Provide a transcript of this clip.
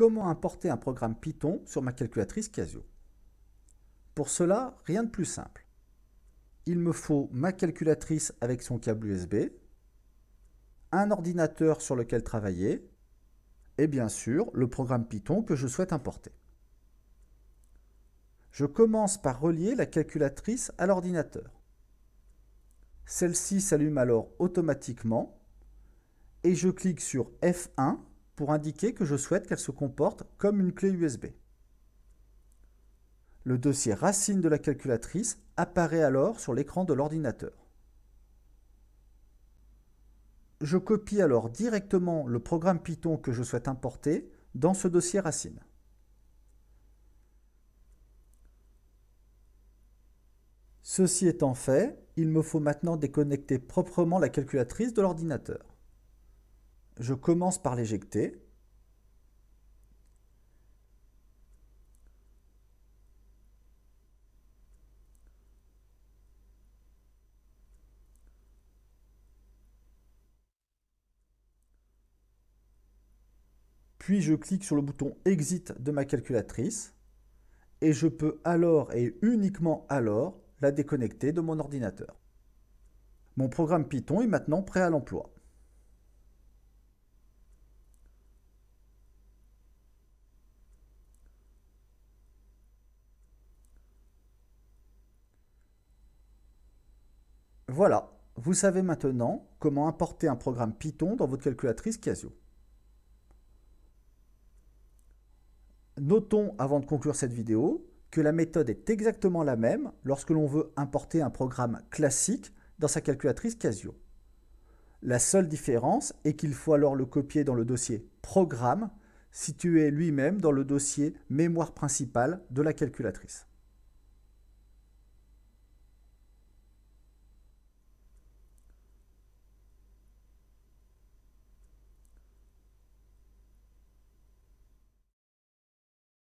comment importer un programme Python sur ma calculatrice Casio. Pour cela, rien de plus simple. Il me faut ma calculatrice avec son câble USB, un ordinateur sur lequel travailler, et bien sûr le programme Python que je souhaite importer. Je commence par relier la calculatrice à l'ordinateur. Celle-ci s'allume alors automatiquement et je clique sur F1 pour indiquer que je souhaite qu'elle se comporte comme une clé USB. Le dossier racine de la calculatrice apparaît alors sur l'écran de l'ordinateur. Je copie alors directement le programme Python que je souhaite importer dans ce dossier racine. Ceci étant fait, il me faut maintenant déconnecter proprement la calculatrice de l'ordinateur je commence par l'éjecter. Puis je clique sur le bouton Exit de ma calculatrice et je peux alors et uniquement alors la déconnecter de mon ordinateur. Mon programme Python est maintenant prêt à l'emploi. Voilà, vous savez maintenant comment importer un programme Python dans votre calculatrice Casio. Notons avant de conclure cette vidéo que la méthode est exactement la même lorsque l'on veut importer un programme classique dans sa calculatrice Casio. La seule différence est qu'il faut alors le copier dans le dossier Programme, situé lui-même dans le dossier Mémoire principale de la calculatrice.